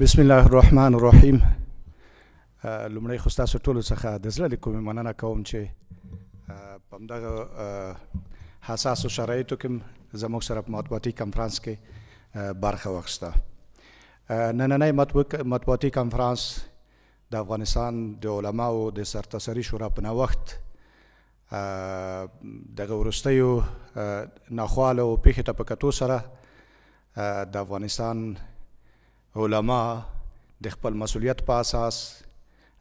بسم الله الرحمن الرحیم لمړی خو ستاسو ټولو څخه د زړه له کومې مننه کوم چې په همدغه حساسو شرایطو کې زموږ سره په مطبوعاتي کنفرانس کې برخه واخیسته نننی مطبوعاتي کنفرانس د افغانستان د علماو د سرتاسري شورا په نوښت دغه وروستیو ناخوالو پیښې ته په کتو سره د افغانستان علما د خپل مسولیت په اساس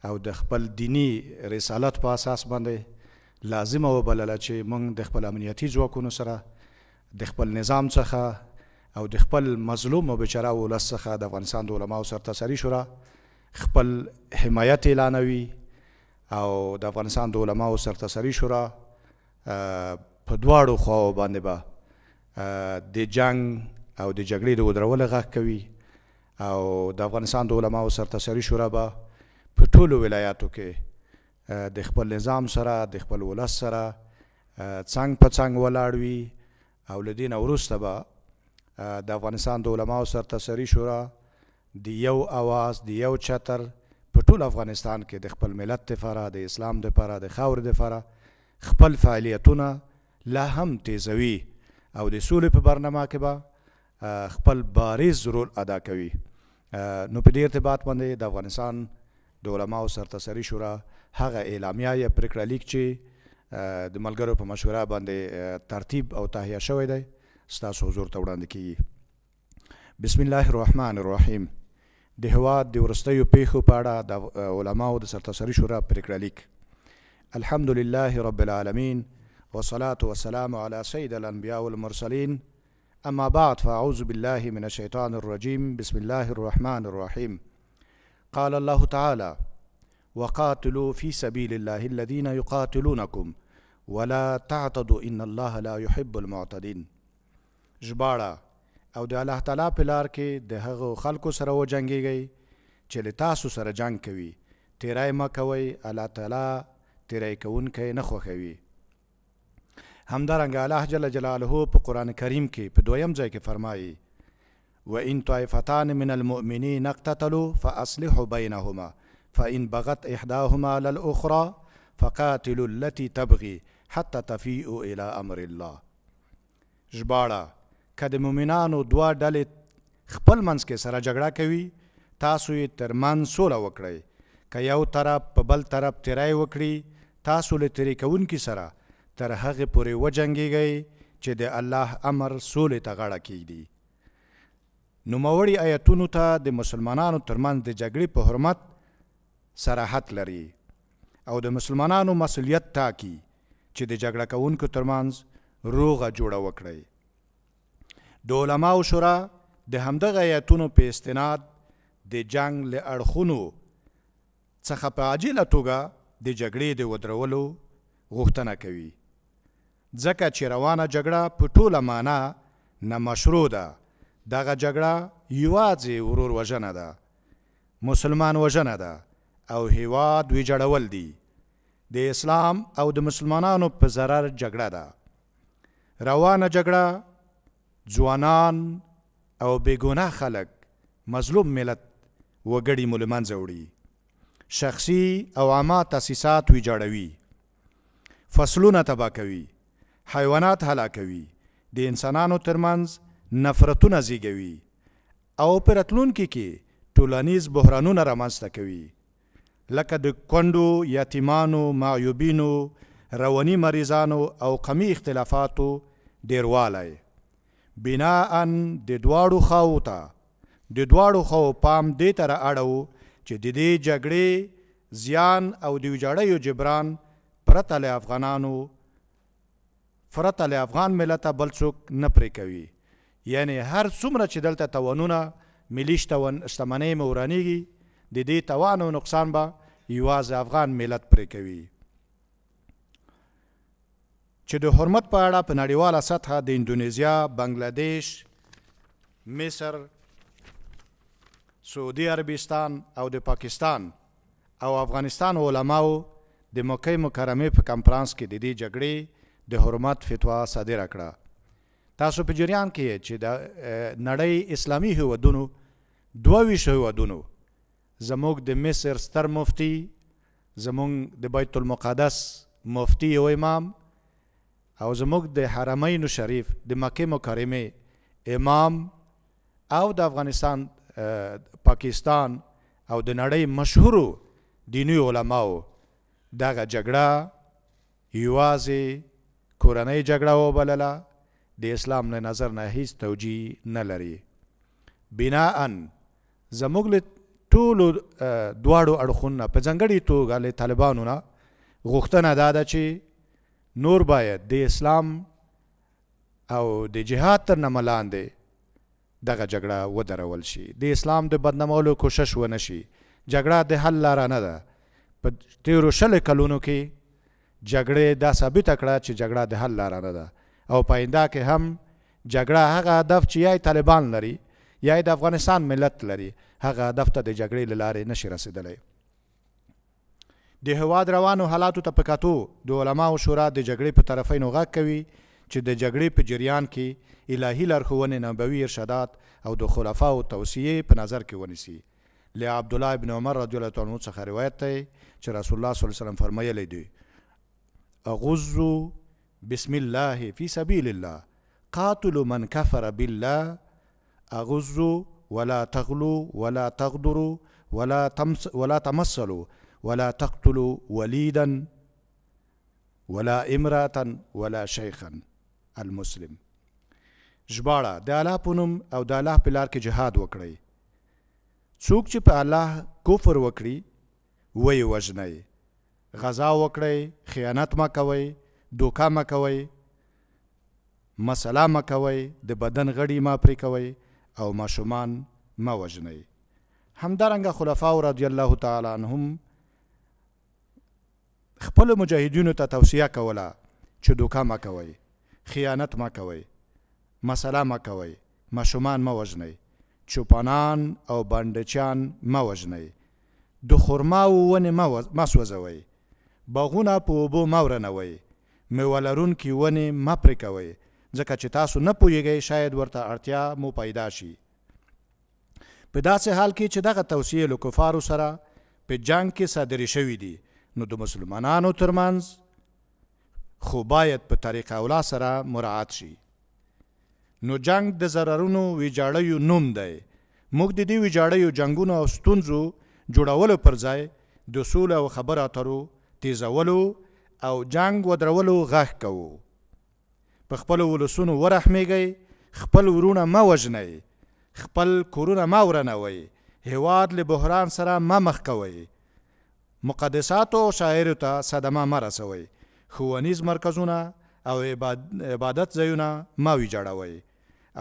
او د خپل دینی رسالت په اساس باندې لازم او بلل چې موږ د خپل امنیتي ځواکونو سره د خپل نظام څخه او د خپل مظلوم او بیچاره ولس څخه د افغانستان د علماو سرتاسري شورا خپل حمایت اعلانوي او د افغانستان د علماو سرتاسري شورا په دواړو خواو باندې به با د جنگ او د جګړې د ودرولو غږ کوي او د افغانستان د علماو سرتاسري شورا به په ټولو ولایاتو کې د خپل نظام سره د خپل ولس سره څنګ په څنګ ولاړ وي او له دې نه وروسته به د افغانستان د علماو سرتاسري شورا د یو اواز د یو چتر په ټول افغانستان کې د خپل ملت لپاره د اسلام لپاره د خاور لپاره خپل فعالیتونه لا هم تیزوي او د سولې په برنامه کې به خپل بارز رول ادا کوي نو په دې ارتباط باندې د افغانستان د علماو سرتسري شورا هغه اعلامیه یې پریکړه لیک چې د ملګرو په مشوره باندې ترتیب او تهیه شوی دی ستاسو حضور ته وړاندې کیږي بسم الله الرحمن الرحیم د هواد د ورستیو پیښو په اړه د علماو د سرتسري شورا پریکړه لیک الحمد لله رب العالمین والصلاة والسلام على سيد الأنبياء والمرسلين أما بعد فأعوذ بالله من الشيطان الرجيم بسم الله الرحمن الرحيم قال الله تعالى وقاتلوا في سبيل الله الذين يقاتلونكم ولا تعتدوا إن الله لا يحب المعتدين ژباړه او د الله تعالی په لار کې د هغو خلکو سره وجنګیږئ چې له تاسو سره جنگ کوي تیری مه کوئ الله تعالی تیری کوونکی نه خوښوي همدارنګه الله جل جلاله په قران کریم کې په دویم ځای کې فرمایي وان طائفتان من المؤمنین اقتتلوا فاصلحوا بینهما فان بغت احداهما على الاخرى فقاتلوا التي تبغي حتى تفيء الى امر الله ژباړه کله مؤمنانو دوا ډلې خپل منځ کې سره جګړه کوي تاسو یې ترمن سوله وکړئ که یو طرف په بل طرف تیرای وکړي تاسو له تیری کوونکي سره تر هغه پورې وجنګیږئ چې د الله امر سولې ته غاړه کیږدي نوموړي آیتونو ته د مسلمانانو ترمنځ د جګړې په حرمت صراحت لري او د مسلمانانو مسولیت ټاکي چې د جګړه کوونکو ترمنځ روغه جوړه وکړي د علماو شورا د همدغه آیتونو په استناد د جنگ له اړخونو څخه په عاجله توګه د جګړې د ودرولو غوښتنه کوي ځکه چې روانه جګړه په ټوله معنا نامشروع ده دغه جګړه یوازې ورور وژنه ده مسلمان وژنه ده او هیواد ویجړول دي د اسلام او د مسلمانانو په ضرر جګړه ده روانه جګړه ځوانان او بېګناه خلک مظلوم ملت وګړي مو له منځه وړي شخصي او عامه تاسیسات ویجاړوي فصلونه تباه کوي حیوانات هلاکوي د انسانانو ترمنځ نفرتونه زیږوي او په راتلونکي کې ټولنیز بحرانونه رامنځته کوي لکه د کونډو یتیمانو معیوبینو رواني مریضانو او قومي اختلافاتو ډیروالی بناء د دواړو خواو ته د دواړو خواو پام دې ته اړو چې د دې جګړې زیان او د ویجاړیو جبران پرته له افغانانو فرت علی افغان ملت بل څوک نه پرې کوي یعنی هر څومره چې دلته توانونه ملي شتون شتمنۍ مورانیږي د دې توان او نقصان به یوازې افغان ملت پرې کوي چې د حرمت په اړه په نړیواله سطحه د اندونیزیا، بنگلاديش، مصر، سعودي عربستان او د پاکستان او افغانستان علماو د مکه مکرمه په کانفرنس کې د دې جګړې د حرمت فتوا صادره کړه تاسو په جریان کې چې د نړۍ اسلامي هیوادونو دوه ویشت هیوادونو زموږ د مصر ستر مفتی زموږ د بیت المقدس مفتی او امام او زموږ د حرمین شریف د مکه مکرمه امام او د افغانستان پاکستان او د نړۍ مشهور دینی علماو دغه جګړه یوازې کورنۍ جګړه وبلله د اسلام له نظر نه هیڅ توجیه نه لري بناء زموږ له ټولو دواړو اړخونو په ځنګړي توګه له طالبانو نه غوښتنه دا ده چې نور باید د اسلام او د جهاد تر نه ملاندې دغه جګړه ودرول شي د اسلام د بدنامولو کوشش ونه شي جګړه د حل لاره نه ده په تیرو شل کلونو کې جګړې دا ثابت کړه چې جګړه د حل لار نه ده او پاینده کې هم جګړه هغه هدف چې یای طالبان لري یای د افغانستان ملت لري هغه هدف ته د جګړې لارې نشي رسیدلی د هواد روانو حالاتو ته په کتو د علماو شورا د جګړې په طرفینو غږ کوي چې د جګړې په جریان کې الهي لارښوونې نبوي ارشادات او د خلفاو توصیې په نظر کې ونیسي له عبد الله ابن عمر رضی الله عنه څخه روایت دی چې رسول الله صلی الله علیه وسلم فرمایلی دی أغزوا بسم الله في سبيل الله قاتلوا من كفر بالله أغزوا ولا تغلوا ولا تغدروا ولا تمس ولا تمثلوا ولا تقتلوا وليدا ولا امرأة ولا شيخا المسلم ژباړه د الله پونم او د الله په لار جهاد وکړي څوک چې په الله کفر وکړي وې وژنئ غزا وکړئ خیانت ما کوئ دوکا ما کوئ مسله ما کوئ د بدن غړي ما پرې کوئ او ماشومان ما وژنئ همدارنګه خلفاو رضی الله تعالی عنهم خپل مجاهدینو ته توصیه کوله چې دوکا ما کوئ خیانت ما کوئ مسله ما کوئ ماشومان ما وژنئ چوپانان او بانډچان ما وژنئ د خرماو ونې ما, وز... ما سوځوئ باغونه په اوبو مه ورنوئ میوه لرونکي ونې مه پرې کوئ ځکه چې تاسو نه پوهیږئ شاید ورته اړتیا مو پیدا شي په داسې حال کې چې دغه توصیې له کفارو سره په جنگ کې صادرې شوي دي نو د مسلمانانو ترمنځ خو باید په طریقه اولا سره مراعات شي نو جنگ د ضررونو ویجاړیو نوم دی موږ د دې ویجاړیو جنگونو او ستونزو جوړولو پر ځای د سولې او خبرو اترو تیزولو او جنگ ودرولو غږ کوو په خپل ولسونو ورحمېږئ خپل ورونه مه وژنئ خپل کورونه مه ورانوئ هیواد له بحران سره مه مخ کوئ مقدساتو او شاعرو ته صدمه مه رسوئ ښوونیز مرکزونه او عبادت ځایونه مه ویجاړوئ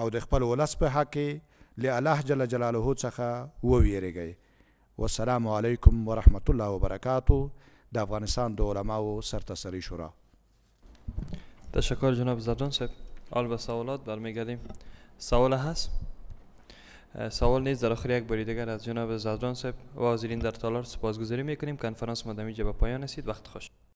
او د خپل ولس په حق کې له الله جل جلاله څخه وویریږئ والسلام علیکم ورحمت الله وبرکاته د افغانستان د سرتاسری شورا تشکر جناب زدران صاحب ال به سوالات برمیگردیم سوال هست سوال نیز در آخر یک باری دیگر از جناب زدران صاحب و حاضرین در تالار سپاسگزاری میکنیم کنفرانس مدامی به پایان رسید وقت خوش